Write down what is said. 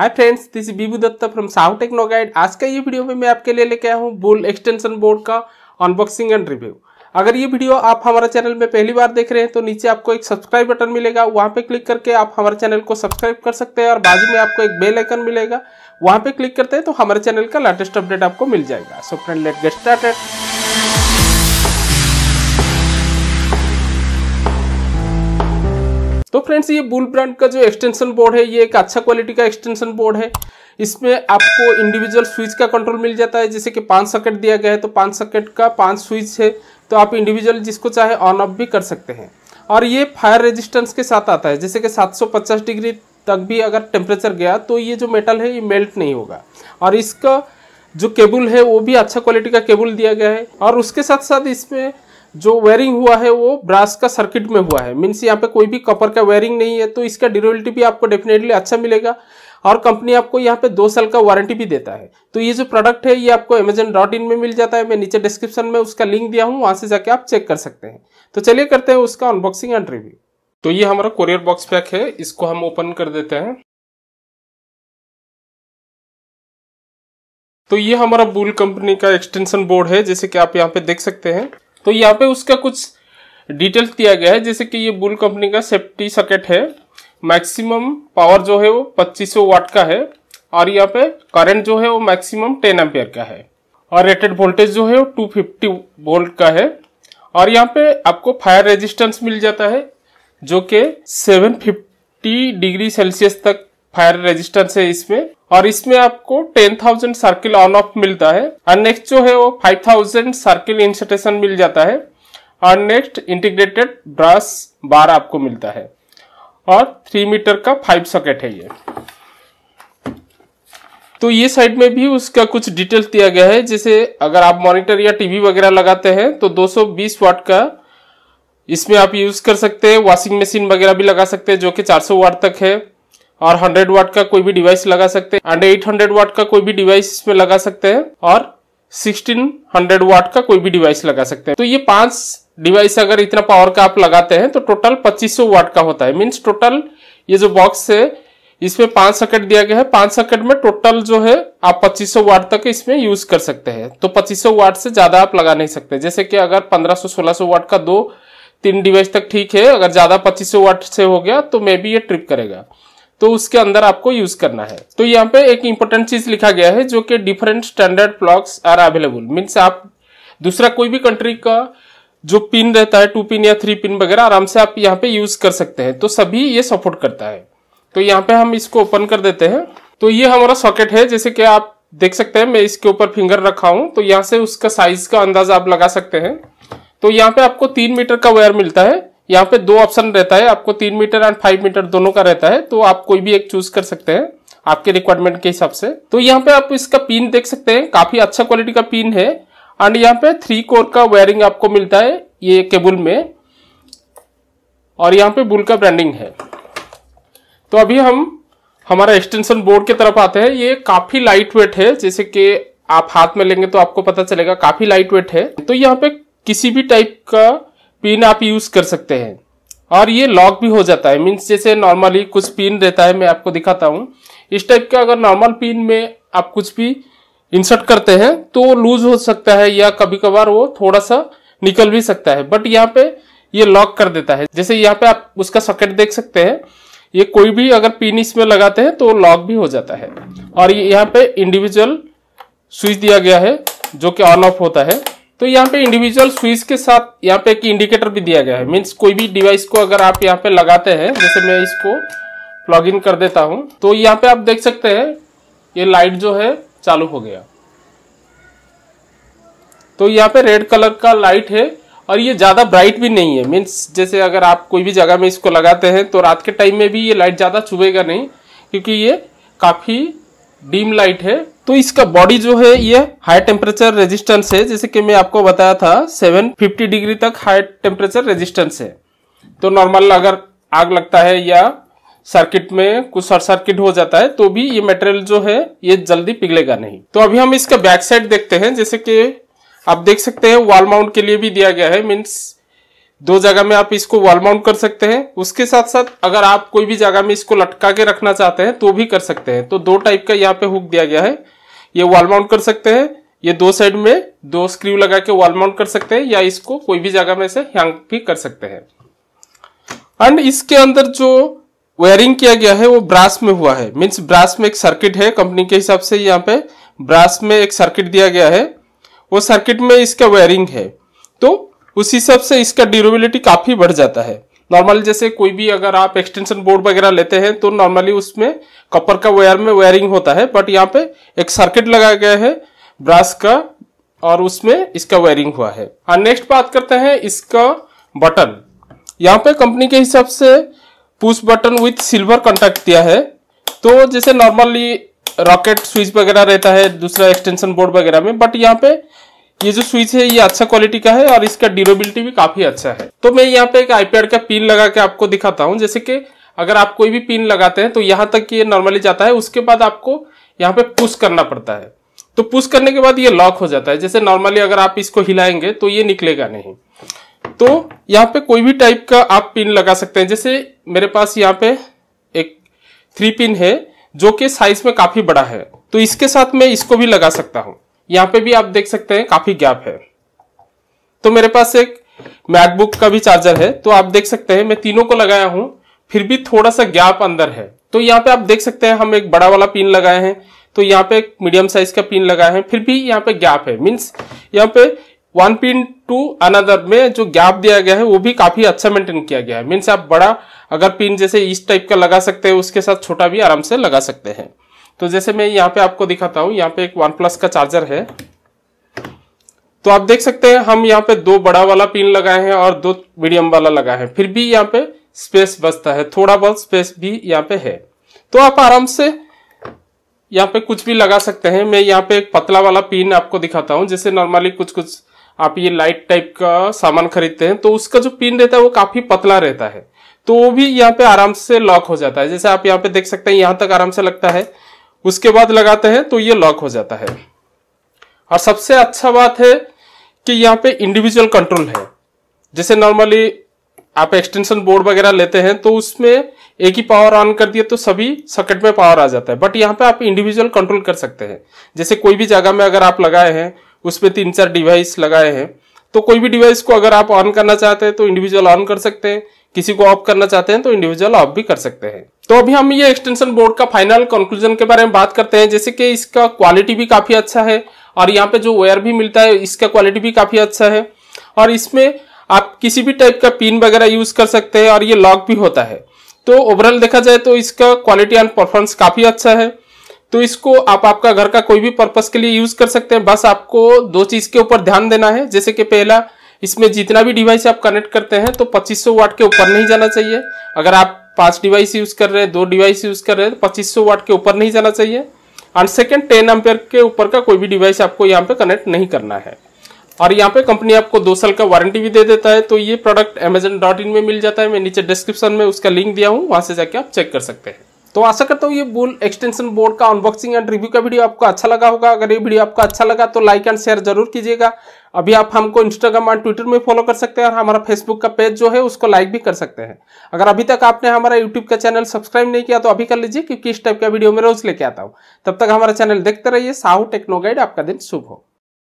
hi friends this Bibu Datta from Sahu techno guide आज का ये वीडियो में मैं आपके लिए लेके आया हूँ बोल एक्सटेंशन बोर्ड का अनबॉक्सिंग एंड रिव्यू अगर ये वीडियो आप हमारे चैनल में पहली बार देख रहे हैं तो नीचे आपको एक सब्सक्राइब बटन मिलेगा वहाँ पे क्लिक करके आप हमारे चैनल को सब्सक्राइब कर सकते हैं और बाजू में आपको एक बेल आइकन मिलेगा वहाँ पे क्लिक करते हैं तो हमारे चैनल का लेटेस्ट अपडेट आपको मिल जाएगा so friend let get started तो फ्रेंड्स ये बुल ब्रांड का जो एक्सटेंशन बोर्ड है ये एक अच्छा क्वालिटी का एक्सटेंशन बोर्ड है इसमें आपको इंडिविजुअल स्विच का कंट्रोल मिल जाता है जैसे कि पांच सकेट दिया गया है तो पांच सकेट का पांच स्विच है तो आप इंडिविजुअल जिसको चाहे ऑन ऑफ भी कर सकते हैं और ये फायर रेजिस्टेंस के साथ आता है जैसे कि 750 डिग्री तक भी अगर टेम्परेचर गया तो ये जो मेटल है ये मेल्ट नहीं होगा और इसका जो केबल है वो भी अच्छा क्वालिटी का केबल दिया गया है और उसके साथ साथ इसमें जो वायरिंग हुआ है वो ब्रास का सर्किट में हुआ है मीन्स यहाँ पे कोई भी कपर का वायरिंग नहीं है तो इसका ड्यूरेबिलिटी भी आपको डेफिनेटली अच्छा मिलेगा और कंपनी आपको यहाँ पे दो साल का वारंटी भी देता है तो ये जो प्रोडक्ट है ये आपको अमेजन डॉट इन में मिल जाता है मैं नीचे डिस्क्रिप्शन में उसका लिंक दिया हूँ वहाँ से जाके आप चेक कर सकते हैं तो चलिए करते हैं उसका अनबॉक्सिंग एंड रिव्यू तो ये हमारा कोरियर बॉक्स पैक है इसको हम ओपन कर देते हैं तो ये हमारा बुल कंपनी का एक्सटेंशन बोर्ड है जैसे कि आप यहाँ पे देख सकते हैं तो यहाँ पे उसका कुछ डिटेल्स दिया गया है जैसे कि ये बुल कंपनी का सेफ्टी सकेट है मैक्सिमम पावर जो है वो पच्चीस वाट का है और यहाँ पे करंट जो है वो मैक्सिमम 10 एम्पेयर का है और रेटेड वोल्टेज जो है वो 250 वोल्ट का है और यहाँ पे आपको फायर रेजिस्टेंस मिल जाता है जो कि 750 डिग्री सेल्सियस तक फायर रेजिस्टेंस है इसमें और इसमें आपको 10,000 सर्किल ऑन ऑफ मिलता है और नेक्स्ट जो है वो 5,000 सर्किल इंसटेशन मिल जाता है और नेक्स्ट इंटीग्रेटेड ब्रश बार आपको मिलता है और थ्री मीटर का फाइव सॉकेट है ये तो ये साइड में भी उसका कुछ डिटेल दिया गया है जैसे अगर आप मॉनिटर या टीवी वगैरह लगाते हैं तो 220 वाट का इसमें आप यूज कर सकते हैं वॉशिंग मशीन वगैरह भी लगा सकते हैं जो कि 400 वाट तक है और 100 वाट का कोई भी डिवाइस लगा सकते हैं एंड 800 वाट का कोई भी डिवाइस इसमें लगा सकते हैं और 1600 वाट का कोई भी डिवाइस लगा सकते हैं तो ये पांच डिवाइस अगर इतना पावर का आप लगाते हैं तो टोटल 2500 वाट का होता है मीन्स टोटल ये जो बॉक्स है इसमें पांच सकेट दिया गया है पांच सकेट में टोटल जो है आप 2500 वाट तक इसमें यूज कर सकते हैं तो 2500 वाट से ज्यादा आप लगा नहीं सकते जैसे कि अगर 1500-1600 वाट का दो तीन डिवाइस तक ठीक है अगर ज्यादा 2500 वाट से हो गया तो मे बी ये ट्रिप करेगा तो उसके अंदर आपको यूज करना है तो यहाँ पे एक इंपॉर्टेंट चीज लिखा गया है जो कि different standard plugs are available means आप दूसरा कोई भी कंट्री का जो पिन रहता है टू पिन या थ्री पिन वगैरह आराम से आप यहाँ पे यूज कर सकते हैं तो सभी ये सपोर्ट करता है तो यहाँ पे हम इसको ओपन कर देते हैं तो ये हमारा सॉकेट है जैसे कि आप देख सकते हैं मैं इसके ऊपर फिंगर रखा हूं तो यहाँ से उसका साइज का अंदाज आप लगा सकते हैं तो यहाँ पे आपको तीन मीटर का वायर मिलता है यहाँ पे दो ऑप्शन रहता है आपको तीन मीटर एंड फाइव मीटर दोनों का रहता है तो आप कोई भी एक चूज कर सकते हैं आपके रिक्वायरमेंट के हिसाब से तो यहाँ पे आप इसका पिन देख सकते हैं काफी अच्छा क्वालिटी का पिन है एंड यहाँ पे थ्री कोर का वायरिंग आपको मिलता है ये केबुल में और यहाँ पे बुल का ब्रांडिंग है तो अभी हम हमारा एक्सटेंशन बोर्ड की तरफ आते हैं ये काफी लाइट वेट है जैसे कि आप हाथ में लेंगे तो आपको पता चलेगा काफी लाइट वेट है तो यहाँ पे किसी भी टाइप का पिन आप यूज कर सकते हैं और ये लॉक भी हो जाता है मीन्स जैसे नॉर्मली कुछ पिन रहता है मैं आपको दिखाता हूँ इस टाइप का अगर नॉर्मल पिन में आप कुछ भी इंसर्ट करते हैं तो लूज हो सकता है या कभी कभार वो थोड़ा सा निकल भी सकता है बट यहाँ पे ये लॉक कर देता है जैसे यहाँ पे आप उसका सॉकेट देख सकते हैं ये कोई भी अगर पिन इसमें लगाते हैं तो लॉक भी हो जाता है और ये यहाँ पे इंडिविजुअल स्विच दिया गया है जो कि ऑन ऑफ होता है तो यहाँ पे इंडिविजुअल स्विच के साथ यहाँ पे एक इंडिकेटर भी दिया गया है मीन्स कोई भी डिवाइस को अगर आप यहाँ पे लगाते हैं जैसे मैं इसको प्लग इन कर देता हूँ तो यहाँ पे आप देख सकते हैं ये लाइट जो है चालू हो गया तो यहाँ पे रेड कलर का लाइट है और ये ज़्यादा ब्राइट भी नहीं है मीन्स जैसे अगर आप कोई भी जगह में इसको लगाते हैं तो रात के टाइम में भी ये लाइट ज़्यादा छुबेगा नहीं क्योंकि ये काफ़ी डीम लाइट है तो इसका बॉडी जो है ये हाई टेम्परेचर रेजिस्टेंस है जैसे कि मैं आपको बताया था 750 डिग्री तक हाई टेम्परेचर रेजिस्टेंस है तो नॉर्मल अगर आग लगता है या सर्किट में कुछ शॉर्ट सर्किट हो जाता है तो भी ये मटेरियल जो है ये जल्दी पिघलेगा नहीं तो अभी हम इसका बैक साइड देखते हैं जैसे कि आप देख सकते हैं वॉल माउंट के लिए भी दिया गया है मीन्स दो जगह में आप इसको वॉल माउंट कर सकते हैं उसके साथ साथ अगर आप कोई भी जगह में इसको लटका के रखना चाहते हैं तो भी कर सकते हैं तो दो टाइप का यहाँ पे हुक दिया गया है ये वॉल माउंट कर सकते हैं ये दो साइड में दो स्क्रू लगा के वॉल माउंट कर सकते हैं या इसको कोई भी जगह में से हैंग भी कर सकते हैं एंड इसके अंदर जो वायरिंग किया गया है वो ब्रास में हुआ है मीन्स ब्रास में एक सर्किट है कंपनी के हिसाब से यहाँ पे ब्रास में एक सर्किट दिया गया है वो सर्किट में इसका वायरिंग है तो उस हिसाब से इसका ड्यूरेबिलिटी काफ़ी बढ़ जाता है नॉर्मली जैसे कोई भी अगर आप एक्सटेंशन बोर्ड वगैरह लेते हैं तो नॉर्मली उसमें कॉपर का वायर में वायरिंग होता है बट यहाँ पे एक सर्किट लगाया गया है ब्रास का और उसमें इसका वायरिंग हुआ है और नेक्स्ट बात करते हैं इसका बटन यहाँ पे कंपनी के हिसाब से push button with silver contact दिया है तो जैसे नॉर्मली रॉकेट स्विच वगैरह रहता है दूसरा एक्सटेंशन बोर्ड वगैरह में बट यहाँ पे ये जो स्विच है ये अच्छा क्वालिटी का है और इसका ड्यूरेबिलिटी भी काफी अच्छा है तो मैं यहाँ पे एक आईपैड का पिन लगा के आपको दिखाता हूँ जैसे कि अगर आप कोई भी पिन लगाते हैं तो यहाँ तक ये नॉर्मली जाता है उसके बाद आपको यहाँ पे पुश करना पड़ता है तो पुश करने के बाद ये लॉक हो जाता है जैसे नॉर्मली अगर आप इसको हिलाएंगे तो ये निकलेगा नहीं तो यहाँ पे कोई भी टाइप का आप पिन लगा सकते हैं जैसे मेरे पास यहाँ पे एक थ्री पिन है जो कि साइज में काफी बड़ा है तो इसके साथ मैं इसको भी लगा सकता हूँ यहाँ पे भी आप देख सकते हैं काफी गैप है तो मेरे पास एक मैकबुक का भी चार्जर है तो आप देख सकते हैं मैं तीनों को लगाया हूं फिर भी थोड़ा सा गैप अंदर है तो यहाँ पे आप देख सकते हैं हम एक बड़ा वाला पिन लगाए हैं तो यहाँ पे एक मीडियम साइज का पिन लगाए हैं फिर भी यहाँ पे गैप है मीन्स यहाँ पे वन पिन टू अनदर में जो गैप दिया गया है वो भी काफी अच्छा मेंटेन किया गया है मीन्स आप बड़ा अगर पिन जैसे इस टाइप का लगा सकते हैं उसके साथ छोटा भी आराम से लगा सकते हैं तो जैसे मैं यहाँ पे आपको दिखाता हूँ यहाँ पे एक वन प्लस का चार्जर है तो आप देख सकते हैं हम यहाँ पे दो बड़ा वाला पिन लगाए हैं और दो मीडियम वाला लगाए हैं फिर भी यहाँ पे स्पेस बचता है थोड़ा बहुत स्पेस भी यहाँ पे है तो आप आराम से यहाँ पे कुछ भी लगा सकते हैं मैं यहाँ पे एक पतला वाला पिन आपको दिखाता हूँ जैसे नॉर्मली कुछ कुछ आप ये लाइट टाइप का सामान खरीदते हैं तो उसका जो पिन रहता है वो काफी पतला रहता है तो वो भी यहाँ पे आराम से लॉक हो जाता है जैसे आप यहाँ पे देख सकते हैं यहाँ तक आराम से लगता है उसके बाद लगाते हैं तो ये लॉक हो जाता है और सबसे अच्छा बात है कि यहाँ पे इंडिविजुअल कंट्रोल है जैसे नॉर्मली आप एक्सटेंशन बोर्ड वगैरह लेते हैं तो उसमें एक ही पावर ऑन कर दिए तो सभी सर्किट में पावर आ जाता है बट यहाँ पे आप इंडिविजुअल कंट्रोल कर सकते हैं जैसे कोई भी जगह में अगर आप लगाए हैं उसमें तीन चार डिवाइस लगाए हैं तो कोई भी डिवाइस को अगर आप ऑन करना चाहते हैं तो इंडिविजुअल ऑन कर सकते हैं किसी को ऑफ करना चाहते हैं तो इंडिविजुअल ऑफ भी कर सकते हैं तो अभी हम ये एक्सटेंशन बोर्ड का फाइनल कंक्लूजन के बारे में बात करते हैं जैसे कि इसका क्वालिटी भी काफ़ी अच्छा है और यहाँ पे जो वेयर भी मिलता है इसका क्वालिटी भी काफ़ी अच्छा है और इसमें आप किसी भी टाइप का पिन वगैरह यूज़ कर सकते हैं और ये लॉक भी होता है तो ओवरऑल देखा जाए तो इसका क्वालिटी एंड परफॉर्मेंस काफ़ी अच्छा है तो इसको आप आपका घर का कोई भी पर्पज के लिए यूज़ कर सकते हैं बस आपको दो चीज़ के ऊपर ध्यान देना है जैसे कि पहला इसमें जितना भी डिवाइस आप कनेक्ट करते हैं तो 2500 वाट के ऊपर नहीं जाना चाहिए अगर आप पांच डिवाइस यूज कर रहे हैं दो डिवाइस यूज कर रहे हैं तो पच्चीस वाट के ऊपर नहीं जाना चाहिए एंड सेकेंड टेन एम्पेयर के ऊपर का कोई भी डिवाइस आपको यहाँ पे कनेक्ट नहीं करना है और यहाँ पे कंपनी आपको दो साल का वारंटी भी दे देता है तो ये प्रोडक्ट अमेजन डॉट इन में मिल जाता है मैं नीचे डिस्क्रिप्शन में उसका लिंक दिया हूँ वहां से जाके आप चेक कर सकते हैं तो आशा करता हूँ ये बुल एक्सटेंशन बोर्ड का अनबॉक्सिंग एंड रिव्यू का वीडियो आपको अच्छा लगा होगा अगर ये वीडियो आपको अच्छा लगा तो लाइक एंड शेयर जरूर कीजिएगा अभी आप हमको इंस्टाग्राम एंड ट्विटर में फॉलो कर सकते हैं और हमारा फेसबुक का पेज जो है उसको लाइक भी कर सकते हैं अगर अभी तक आपने हमारा यूट्यूब का चैनल सब्सक्राइब नहीं किया तो अभी कर लीजिए क्योंकि इस टाइप का वीडियो मैं रोज लेके आता हूँ तब तक हमारा चैनल देखते रहिए साहू टेक्नो गाइड आपका दिन शुभ हो